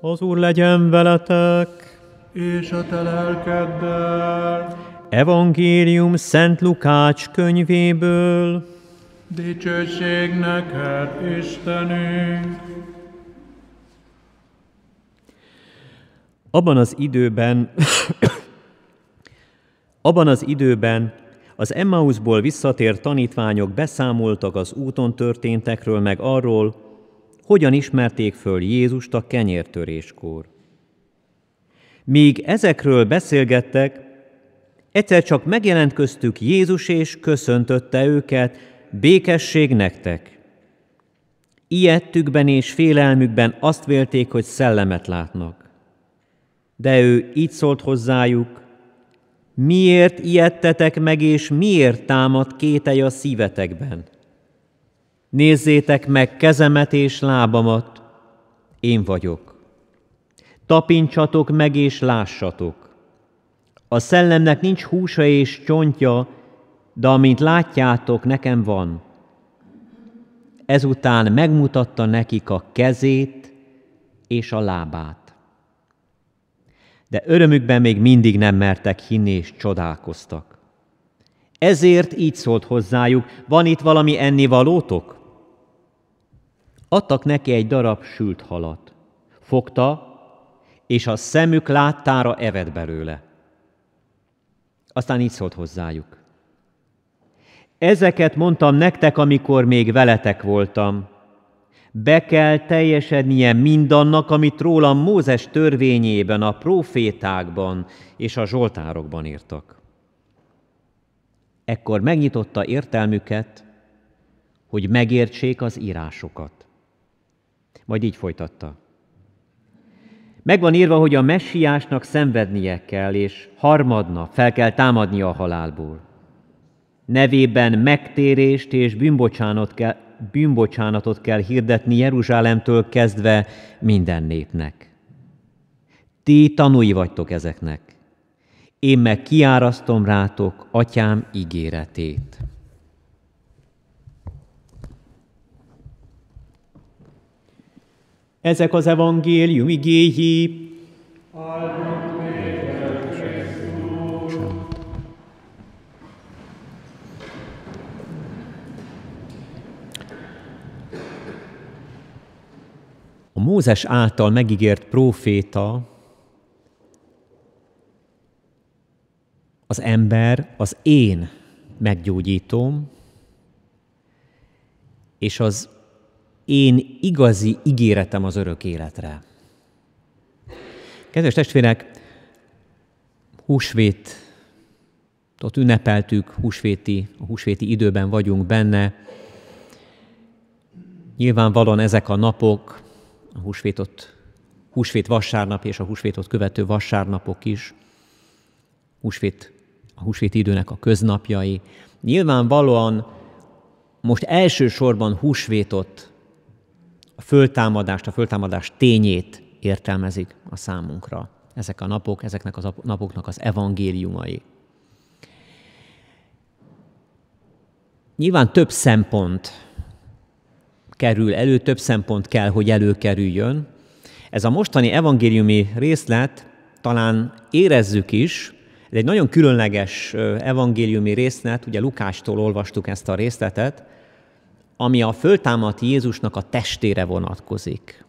Az Úr legyen veletek, és a te lelkeddel. Evangélium Szent Lukács könyvéből. Dicsőség neked, Istenünk! Abban az időben, abban az időben az Emmausból visszatért tanítványok beszámoltak az úton történtekről, meg arról, hogyan ismerték föl Jézust a kenyértöréskor. Míg ezekről beszélgettek, egyszer csak megjelent köztük Jézus, és köszöntötte őket, békesség nektek. Ijettükben és félelmükben azt vélték, hogy szellemet látnak. De ő így szólt hozzájuk, miért ijedtetek meg, és miért támad kételj a szívetekben? Nézzétek meg kezemet és lábamat, én vagyok. Tapintsatok meg és lássatok. A szellemnek nincs húsa és csontja, de amint látjátok, nekem van. Ezután megmutatta nekik a kezét és a lábát. De örömükben még mindig nem mertek hinni és csodálkoztak. Ezért így szólt hozzájuk, van itt valami ennivalótok? Adtak neki egy darab sült halat. Fogta, és a szemük láttára evett belőle. Aztán így szólt hozzájuk. Ezeket mondtam nektek, amikor még veletek voltam. Be kell teljesednie mindannak, amit rólam Mózes törvényében, a profétákban és a zsoltárokban írtak. Ekkor megnyitotta értelmüket, hogy megértsék az írásokat. Majd így folytatta. Meg van írva, hogy a messiásnak szenvednie kell, és harmadna fel kell támadnia a halálból. Nevében megtérést és bűnbocsánat kell, bűnbocsánatot kell hirdetni Jeruzsálemtől kezdve minden népnek. Ti tanúi vagytok ezeknek. Én meg kiárasztom rátok atyám ígéretét. Ezek az evangélium igéi. A Mózes által megígért próféta az ember az én meggyógyítom, és az én igazi ígéretem az örök életre. Kedves testvérek, húsvét, ott ünnepeltük, húsvéti, a húsvéti időben vagyunk benne. Nyilvánvalóan ezek a napok, a húsvétot, húsvét vasárnap és a húsvétot követő vasárnapok is, húsvét, a húsvéti időnek a köznapjai, nyilvánvalóan most elsősorban húsvétot a föltámadást, a föltámadás tényét értelmezik a számunkra ezek a napok, ezeknek a napoknak az evangéliumai. Nyilván több szempont kerül elő, több szempont kell, hogy előkerüljön. Ez a mostani evangéliumi részlet, talán érezzük is, ez egy nagyon különleges evangéliumi részlet, ugye Lukástól olvastuk ezt a részletet, ami a föltámadt Jézusnak a testére vonatkozik.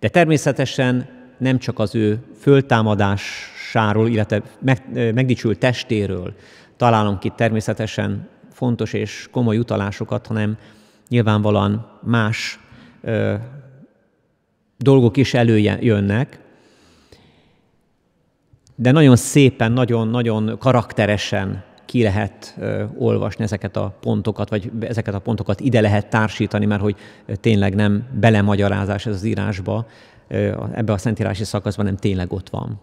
De természetesen nem csak az ő föltámadásáról, illetve meg, megdicsült testéről találunk ki természetesen fontos és komoly utalásokat, hanem nyilvánvalóan más ö, dolgok is előjönnek, de nagyon szépen, nagyon-nagyon karakteresen ki lehet olvasni ezeket a pontokat, vagy ezeket a pontokat ide lehet társítani, mert hogy tényleg nem belemagyarázás ez az írásba, ebbe a szentírási szakaszban nem tényleg ott van.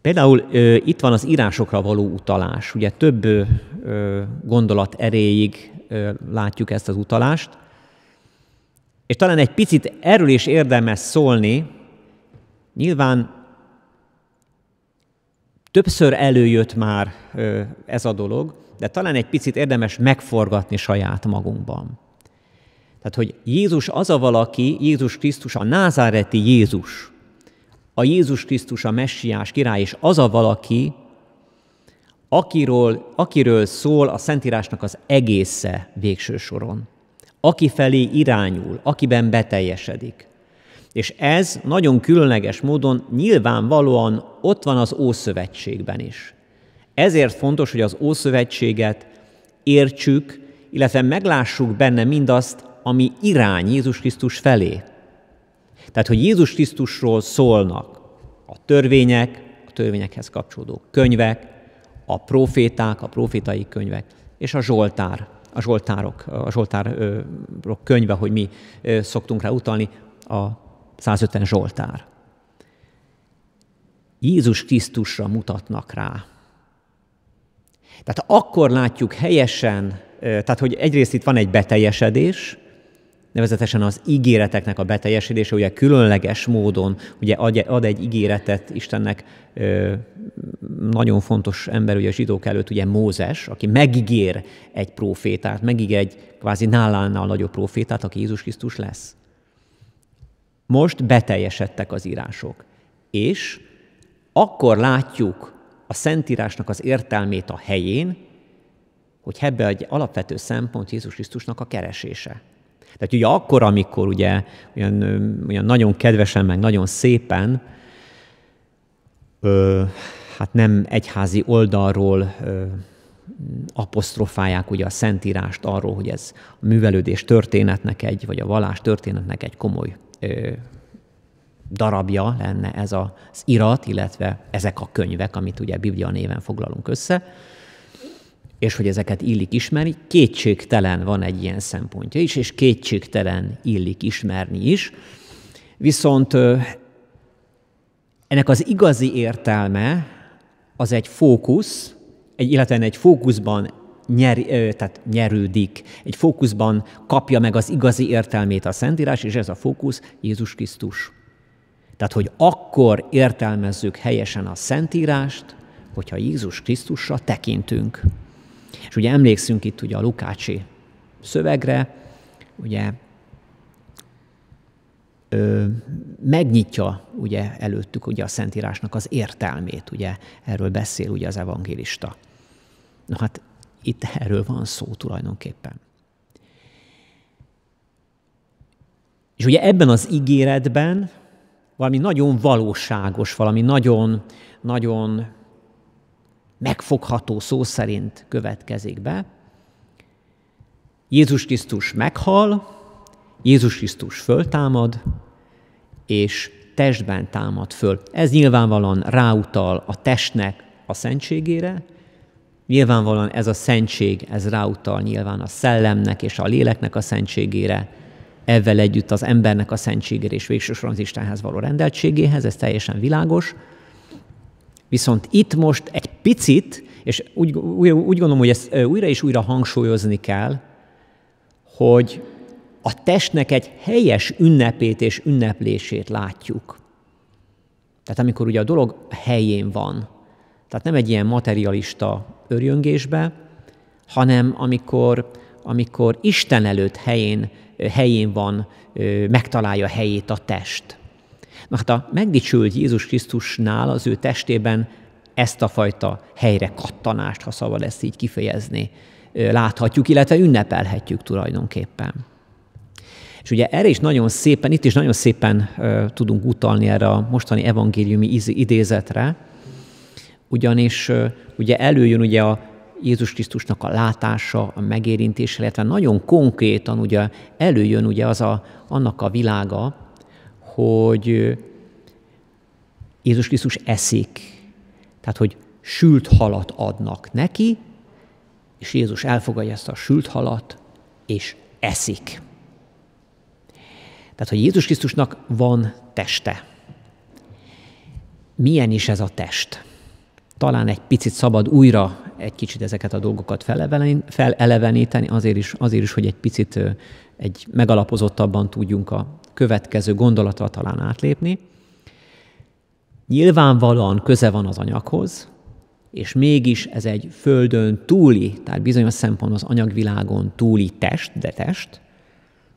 Például itt van az írásokra való utalás. Ugye több gondolat erejéig látjuk ezt az utalást, és talán egy picit erről is érdemes szólni. Nyilván Többször előjött már ez a dolog, de talán egy picit érdemes megforgatni saját magunkban. Tehát, hogy Jézus az a valaki, Jézus Krisztus, a názáreti Jézus, a Jézus Krisztus, a messiás király, és az a valaki, akiről, akiről szól a Szentírásnak az egésze végső soron, aki felé irányul, akiben beteljesedik. És ez nagyon különleges módon nyilvánvalóan ott van az Ószövetségben is. Ezért fontos, hogy az Ószövetséget értsük, illetve meglássuk benne mindazt, ami irány Jézus Krisztus felé. Tehát, hogy Jézus Krisztusról szólnak a törvények, a törvényekhez kapcsolódó könyvek, a proféták, a profétai könyvek, és a Zsoltár, a Zsoltárok, a Zsoltárok könyve, hogy mi szoktunk rá utalni, a 150 Zsoltár. Jézus Krisztusra mutatnak rá. Tehát akkor látjuk helyesen, tehát hogy egyrészt itt van egy beteljesedés, nevezetesen az ígéreteknek a beteljesedése, ugye különleges módon ugye ad egy ígéretet Istennek nagyon fontos ember, ugye a zsidók előtt, ugye Mózes, aki megígér egy profétát, megígér egy kvázi nálánál nagyobb profétát, aki Jézus Krisztus lesz. Most beteljesedtek az írások. És akkor látjuk a Szentírásnak az értelmét a helyén, hogy ebbe egy alapvető szempont Jézus Krisztusnak a keresése. Tehát ugye akkor, amikor ugye olyan, olyan nagyon kedvesen, meg nagyon szépen, ö, hát nem egyházi oldalról ö, apostrofálják ugye a Szentírást arról, hogy ez a művelődés történetnek egy, vagy a vallás történetnek egy komoly darabja lenne ez az irat, illetve ezek a könyvek, amit ugye Biblia néven foglalunk össze, és hogy ezeket illik ismerni, kétségtelen van egy ilyen szempontja is, és kétségtelen illik ismerni is. Viszont ennek az igazi értelme az egy fókusz, egy, illetve egy fókuszban nyer, tehát nyerődik, egy fókuszban kapja meg az igazi értelmét a Szentírás, és ez a fókusz Jézus Krisztus. Tehát, hogy akkor értelmezzük helyesen a Szentírást, hogyha Jézus Krisztusra tekintünk. És ugye emlékszünk itt ugye a Lukácsi szövegre, ugye ö, megnyitja ugye előttük ugye a Szentírásnak az értelmét, ugye erről beszél ugye az evangélista. Na hát itt erről van szó tulajdonképpen. És ugye ebben az ígéretben valami nagyon valóságos, valami nagyon, nagyon megfogható szó szerint következik be. Jézus Krisztus meghal, Jézus Krisztus föltámad, és testben támad föl. Ez nyilvánvalóan ráutal a testnek a szentségére, Nyilvánvalóan ez a szentség, ez ráutal nyilván a szellemnek és a léleknek a szentségére, ezzel együtt az embernek a szentségére és végsősorban az Istenhez való rendeltségéhez, ez teljesen világos. Viszont itt most egy picit, és úgy, úgy, úgy gondolom, hogy ezt újra és újra hangsúlyozni kell, hogy a testnek egy helyes ünnepét és ünneplését látjuk. Tehát amikor ugye a dolog helyén van, tehát nem egy ilyen materialista örjöngésbe, hanem amikor, amikor Isten előtt helyén, helyén van, megtalálja helyét a test. Na hát a megdicsült Jézus Krisztusnál az ő testében ezt a fajta helyre kattanást, ha szabad ezt így kifejezni, láthatjuk, illetve ünnepelhetjük tulajdonképpen. És ugye erre is nagyon szépen, itt is nagyon szépen tudunk utalni erre a mostani evangéliumi idézetre, ugyanis ugye előjön ugye a Jézus Krisztusnak a látása, a megérintése, illetve nagyon konkrétan ugye előjön ugye az a, annak a világa, hogy Jézus Krisztus eszik. Tehát, hogy sült halat adnak neki, és Jézus elfogadja ezt a sült halat, és eszik. Tehát, hogy Jézus Krisztusnak van teste. Milyen is ez a test? talán egy picit szabad újra egy kicsit ezeket a dolgokat feleleveníteni, azért is, azért is, hogy egy picit egy megalapozottabban tudjunk a következő gondolatra talán átlépni. Nyilvánvalóan köze van az anyaghoz, és mégis ez egy földön túli, tehát bizonyos szempont az anyagvilágon túli test, de test,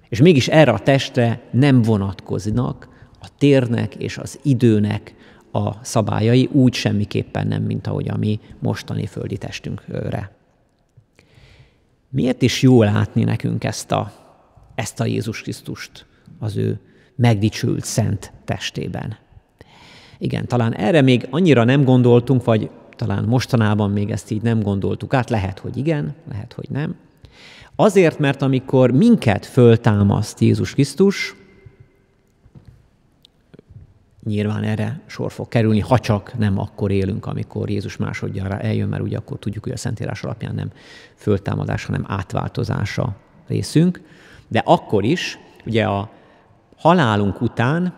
és mégis erre a testre nem vonatkoznak a térnek és az időnek a szabályai, úgy semmiképpen nem, mint ahogy a mi mostani földi testünkre. Miért is jó látni nekünk ezt a, ezt a Jézus Krisztust az ő megdicsült szent testében? Igen, talán erre még annyira nem gondoltunk, vagy talán mostanában még ezt így nem gondoltuk át, lehet, hogy igen, lehet, hogy nem. Azért, mert amikor minket föltámaszt Jézus Krisztus, nyilván erre sor fog kerülni, ha csak nem akkor élünk, amikor Jézus másodjára eljön, mert ugye akkor tudjuk, hogy a Szentírás alapján nem föltámadás, hanem átváltozása részünk. De akkor is, ugye a halálunk után,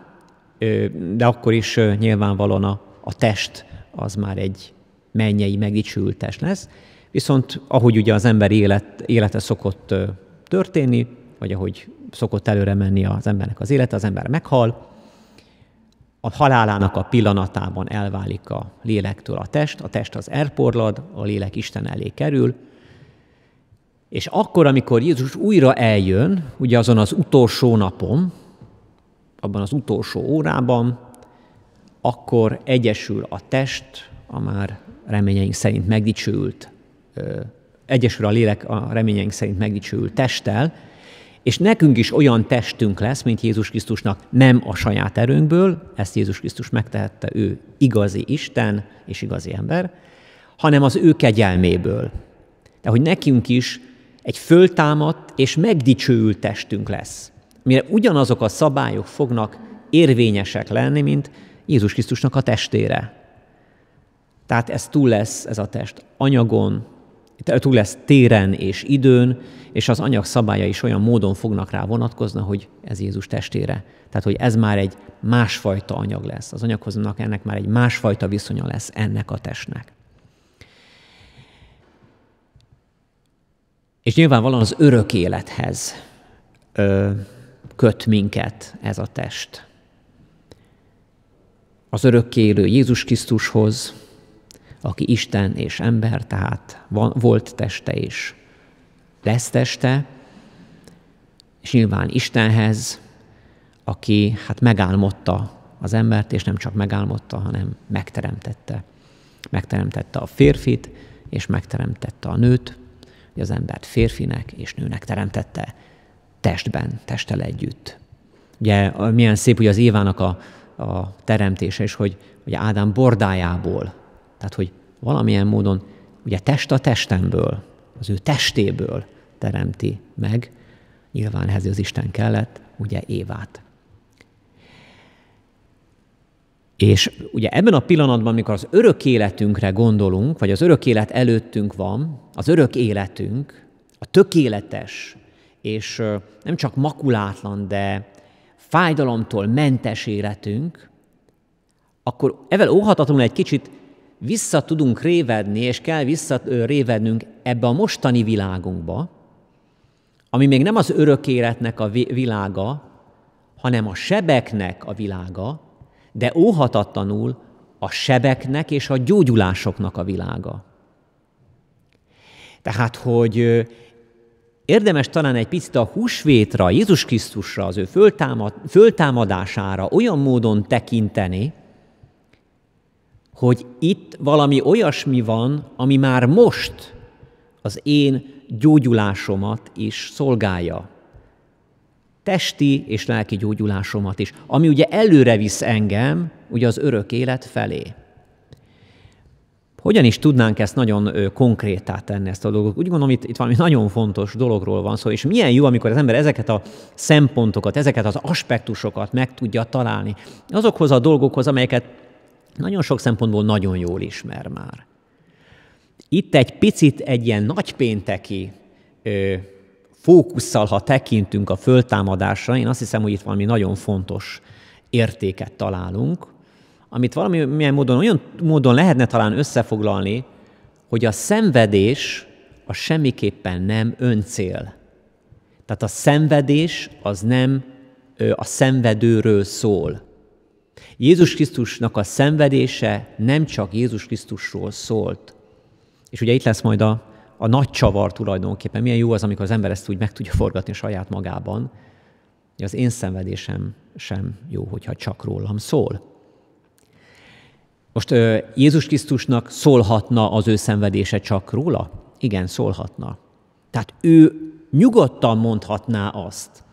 de akkor is nyilvánvalóan a, a test az már egy mennyei megdicsült test lesz, viszont ahogy ugye az ember élet, élete szokott történni, vagy ahogy szokott előre menni az embernek az élete, az ember meghal, a halálának a pillanatában elválik a lélektől a test, a test az erporlad, a lélek Isten elé kerül, és akkor, amikor Jézus újra eljön, ugye azon az utolsó napon, abban az utolsó órában, akkor egyesül a test, a már reményeink szerint megdicsőült, egyesül a lélek a reményeink szerint megdicsőült testtel, és nekünk is olyan testünk lesz, mint Jézus Krisztusnak, nem a saját erőnkből, ezt Jézus Krisztus megtehette, ő igazi Isten és igazi ember, hanem az ő kegyelméből. De hogy nekünk is egy föltámadt és megdicsőült testünk lesz, mire ugyanazok a szabályok fognak érvényesek lenni, mint Jézus Krisztusnak a testére. Tehát ez túl lesz, ez a test anyagon, túl lesz téren és időn, és az anyag szabálya is olyan módon fognak rá vonatkozni, hogy ez Jézus testére. Tehát, hogy ez már egy másfajta anyag lesz. Az anyaghoznak ennek már egy másfajta viszonya lesz ennek a testnek. És nyilvánvalóan az örök élethez ö, köt minket ez a test. Az élő Jézus Krisztushoz, aki Isten és ember, tehát van, volt teste és lesz teste, és nyilván Istenhez, aki hát megálmodta az embert, és nem csak megálmodta, hanem megteremtette. Megteremtette a férfit, és megteremtette a nőt, hogy az embert férfinek és nőnek teremtette testben, testtel együtt. Ugye milyen szép hogy az Évának a, a teremtése, és hogy, hogy Ádám bordájából tehát, hogy valamilyen módon, ugye test a testemből, az ő testéből teremti meg, nyilván ehhez az Isten kellett, ugye Évát. És ugye ebben a pillanatban, amikor az örök életünkre gondolunk, vagy az örök élet előttünk van, az örök életünk, a tökéletes, és nem csak makulátlan, de fájdalomtól mentes életünk, akkor evel óhatatlanul egy kicsit vissza tudunk révedni, és kell visszarévednünk ebbe a mostani világunkba, ami még nem az örök életnek a világa, hanem a sebeknek a világa, de óhatatlanul a sebeknek és a gyógyulásoknak a világa. Tehát, hogy érdemes talán egy picit a húsvétra, Jézus Krisztusra, az ő föltámadására olyan módon tekinteni, hogy itt valami olyasmi van, ami már most az én gyógyulásomat is szolgálja. Testi és lelki gyógyulásomat is, ami ugye előre visz engem, ugye az örök élet felé. Hogyan is tudnánk ezt nagyon konkrétá tenni, ezt a dolgot? Úgy gondolom, itt, itt valami nagyon fontos dologról van szó, és milyen jó, amikor az ember ezeket a szempontokat, ezeket az aspektusokat meg tudja találni. Azokhoz a dolgokhoz, amelyeket nagyon sok szempontból nagyon jól ismer már. Itt egy picit egy ilyen nagypénteki ö, fókusszal, ha tekintünk a föltámadásra, én azt hiszem, hogy itt valami nagyon fontos értéket találunk, amit valamilyen módon, olyan módon lehetne talán összefoglalni, hogy a szenvedés a semmiképpen nem öncél. Tehát a szenvedés az nem ö, a szenvedőről szól. Jézus Krisztusnak a szenvedése nem csak Jézus Krisztusról szólt. És ugye itt lesz majd a, a nagy csavar tulajdonképpen. Milyen jó az, amikor az ember ezt úgy meg tudja forgatni saját magában, hogy az én szenvedésem sem jó, hogyha csak rólam szól. Most Jézus Krisztusnak szólhatna az ő szenvedése csak róla? Igen, szólhatna. Tehát ő nyugodtan mondhatná azt,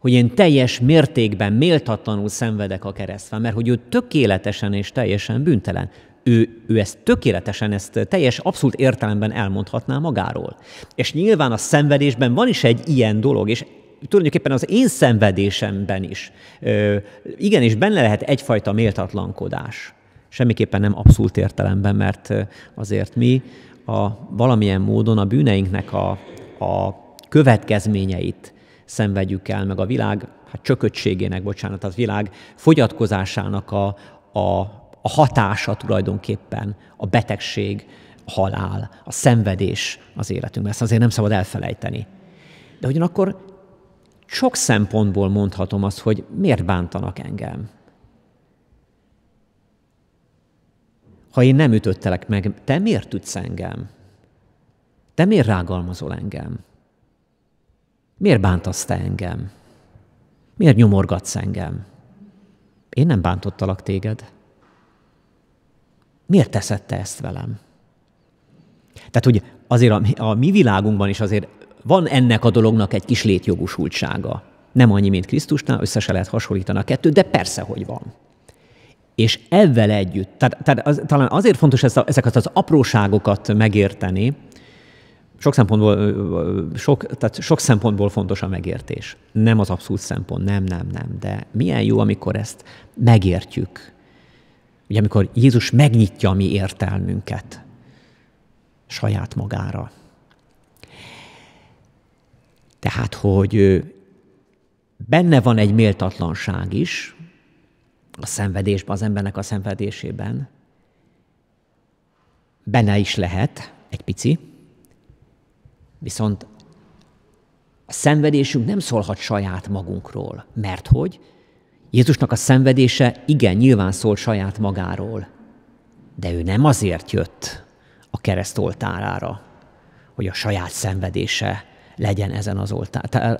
hogy én teljes mértékben méltatlanul szenvedek a keresztfán, mert hogy ő tökéletesen és teljesen bűntelen. Ő, ő ezt tökéletesen, ezt teljes, abszolút értelemben elmondhatná magáról. És nyilván a szenvedésben van is egy ilyen dolog, és tulajdonképpen az én szenvedésemben is ö, igenis benne lehet egyfajta méltatlankodás. Semmiképpen nem abszolút értelemben, mert azért mi a, valamilyen módon a bűneinknek a, a következményeit szenvedjük el, meg a világ hát csökötségének, bocsánat, az világ fogyatkozásának a, a, a hatása tulajdonképpen a betegség, a halál, a szenvedés az életünkben. Ezt azért nem szabad elfelejteni. De ugyanakkor sok szempontból mondhatom azt, hogy miért bántanak engem. Ha én nem ütöttelek meg, te miért tudsz engem? Te miért rágalmazol engem? Miért bántasz te engem? Miért nyomorgatsz engem? Én nem bántottalak téged. Miért teszed te ezt velem? Tehát, hogy azért a, a mi világunkban is azért van ennek a dolognak egy kis létjogosultsága. Nem annyi, mint Krisztusnál, össze se lehet hasonlítani a kettőt, de persze, hogy van. És ezzel együtt, tehát, tehát az, talán azért fontos ezt a, ezeket az apróságokat megérteni, sok szempontból, sok, tehát sok szempontból fontos a megértés. Nem az abszolút szempont, nem, nem, nem. De milyen jó, amikor ezt megértjük. Ugye amikor Jézus megnyitja a mi értelmünket saját magára. Tehát, hogy benne van egy méltatlanság is a szenvedésben, az embernek a szenvedésében. Benne is lehet egy pici, Viszont a szenvedésünk nem szólhat saját magunkról, mert hogy Jézusnak a szenvedése igen, nyilván szól saját magáról, de ő nem azért jött a kereszt oltárára, hogy a saját szenvedése legyen ezen az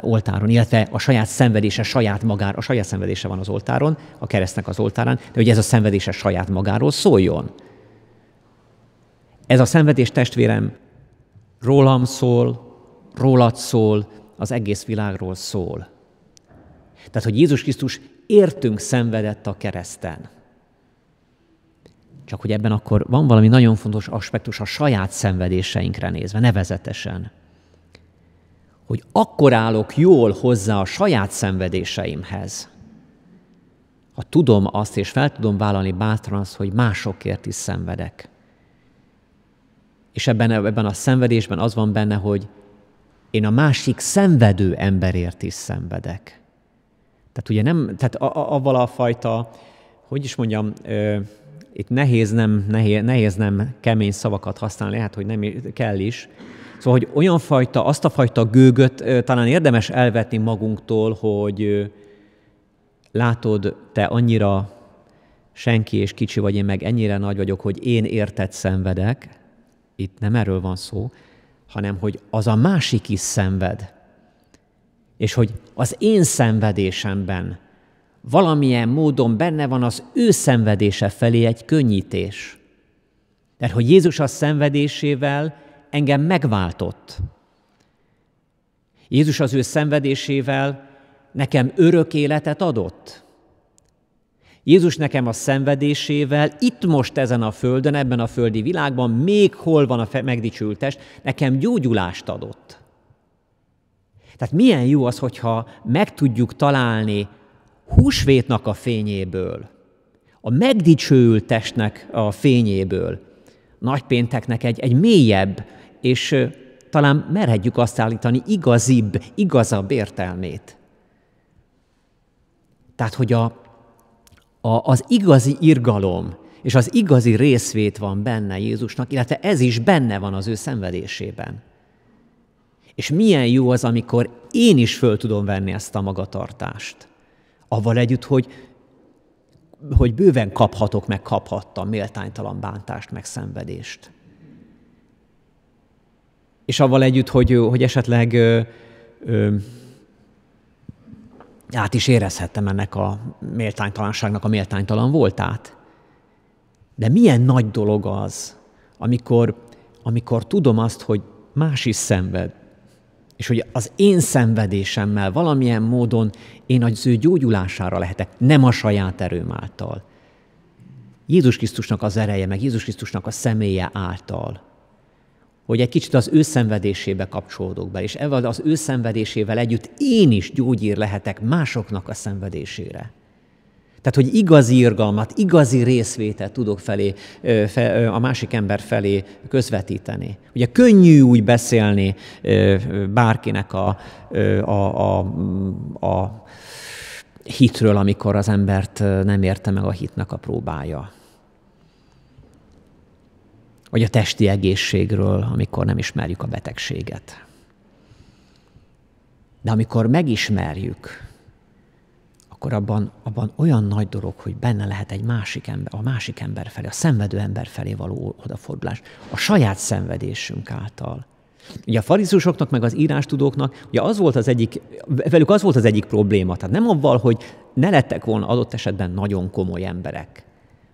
oltáron, illetve a saját szenvedése saját magára, a saját szenvedése van az oltáron, a keresztnek az oltárán, de hogy ez a szenvedése saját magáról szóljon. Ez a szenvedés testvérem rólam szól, rólad szól, az egész világról szól. Tehát, hogy Jézus Krisztus értünk szenvedett a kereszten. Csak hogy ebben akkor van valami nagyon fontos aspektus a saját szenvedéseinkre nézve, nevezetesen. Hogy akkor állok jól hozzá a saját szenvedéseimhez, ha tudom azt, és fel tudom vállalni bátran azt, hogy másokért is szenvedek. És ebben, ebben a szenvedésben az van benne, hogy én a másik szenvedő emberért is szenvedek. Tehát ugye nem, tehát a, avval a fajta, hogy is mondjam, ö, itt nehéz nem, nehéz, nehéz nem kemény szavakat használni, hát hogy nem kell is. Szóval, hogy olyan fajta, azt a fajta gőgöt ö, talán érdemes elvetni magunktól, hogy ö, látod, te annyira senki és kicsi vagy, én meg ennyire nagy vagyok, hogy én érted szenvedek, itt nem erről van szó, hanem hogy az a másik is szenved. És hogy az én szenvedésemben valamilyen módon benne van az ő szenvedése felé egy könnyítés. Mert hogy Jézus a szenvedésével engem megváltott. Jézus az ő szenvedésével nekem örök életet adott. Jézus nekem a szenvedésével, itt most ezen a földön, ebben a földi világban, még hol van a megdicsült nekem gyógyulást adott. Tehát milyen jó az, hogyha meg tudjuk találni húsvétnak a fényéből, a megdicsőült a fényéből, nagypénteknek egy, egy mélyebb, és talán merhetjük azt állítani igazibb, igazabb értelmét. Tehát, hogy a a, az igazi irgalom és az igazi részvét van benne Jézusnak, illetve ez is benne van az ő szenvedésében. És milyen jó az, amikor én is föl tudom venni ezt a magatartást. Avval együtt, hogy, hogy bőven kaphatok, meg kaphattam méltánytalan bántást, meg szenvedést. És avval együtt, hogy, hogy esetleg ö, ö, át is érezhettem ennek a méltánytalanságnak a méltánytalan voltát. De milyen nagy dolog az, amikor, amikor tudom azt, hogy más is szenved, és hogy az én szenvedésemmel valamilyen módon én az ő gyógyulására lehetek, nem a saját erőm által. Jézus Krisztusnak az ereje, meg Jézus Krisztusnak a személye által hogy egy kicsit az ő szenvedésébe kapcsolódok be, és ebben az ő szenvedésével együtt én is gyógyír lehetek másoknak a szenvedésére. Tehát, hogy igazi irgalmat, igazi részvételt tudok felé, a másik ember felé közvetíteni. Ugye könnyű úgy beszélni bárkinek a, a, a, a hitről, amikor az embert nem érte meg a hitnek a próbája vagy a testi egészségről, amikor nem ismerjük a betegséget. De amikor megismerjük, akkor abban, abban olyan nagy dolog, hogy benne lehet egy másik ember, a másik ember felé, a szenvedő ember felé való odafordulás, a saját szenvedésünk által. Ugye a farizusoknak, meg az írástudóknak, ugye az volt az egyik, velük az volt az egyik probléma, tehát nem avval, hogy ne lettek volna adott esetben nagyon komoly emberek,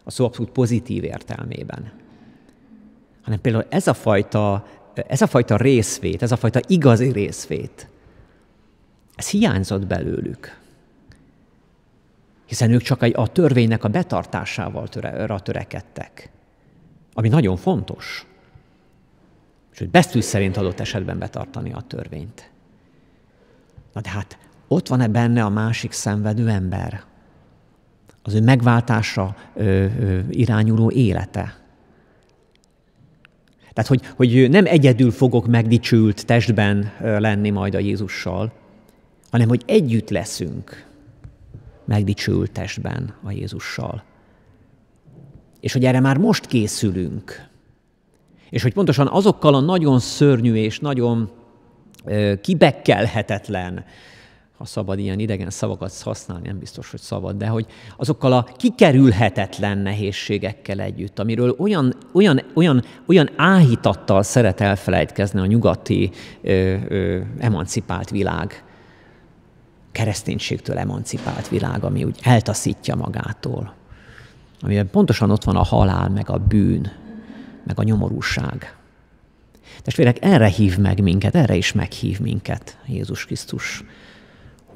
a szó abszolút pozitív értelmében, hanem például ez a fajta, ez a fajta részvét, ez a fajta igazi részvét, ez hiányzott belőlük. Hiszen ők csak a törvénynek a betartásával töre, törekedtek, ami nagyon fontos. És hogy beszű szerint adott esetben betartani a törvényt. Na de hát ott van-e benne a másik szenvedő ember? Az ő megváltásra ö, ö, irányuló élete? Tehát, hogy, hogy nem egyedül fogok megdicsült testben lenni majd a Jézussal, hanem hogy együtt leszünk megdicsült testben a Jézussal. És hogy erre már most készülünk. És hogy pontosan azokkal a nagyon szörnyű és nagyon kibekkelhetetlen ha szabad ilyen idegen szavakat használni, nem biztos, hogy szabad, de hogy azokkal a kikerülhetetlen nehézségekkel együtt, amiről olyan, olyan, olyan, olyan áhítattal szeret elfelejtkezni a nyugati ö, ö, emancipált világ, kereszténységtől emancipált világ, ami úgy eltaszítja magától, amiben pontosan ott van a halál, meg a bűn, meg a nyomorúság. Testvérek, erre hív meg minket, erre is meghív minket Jézus Krisztus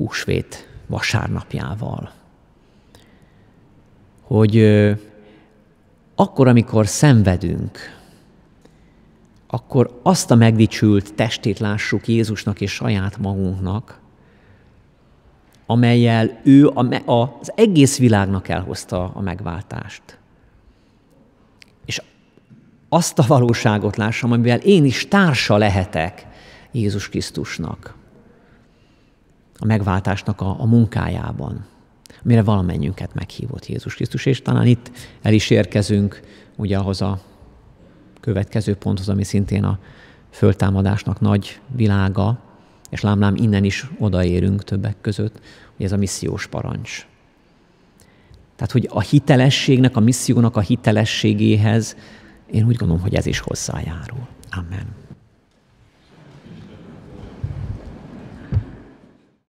húsvét vasárnapjával. Hogy akkor, amikor szenvedünk, akkor azt a megdicsült testét lássuk Jézusnak és saját magunknak, amelyel ő az egész világnak elhozta a megváltást. És azt a valóságot lássam, amivel én is társa lehetek Jézus Krisztusnak a megváltásnak a, a munkájában, amire valamennyünket meghívott Jézus Krisztus, és talán itt el is érkezünk ugye ahhoz a következő ponthoz, ami szintén a föltámadásnak nagy világa, és lámlám innen is odaérünk többek között, hogy ez a missziós parancs. Tehát, hogy a hitelességnek, a missziónak a hitelességéhez én úgy gondolom, hogy ez is hozzájárul. Amen.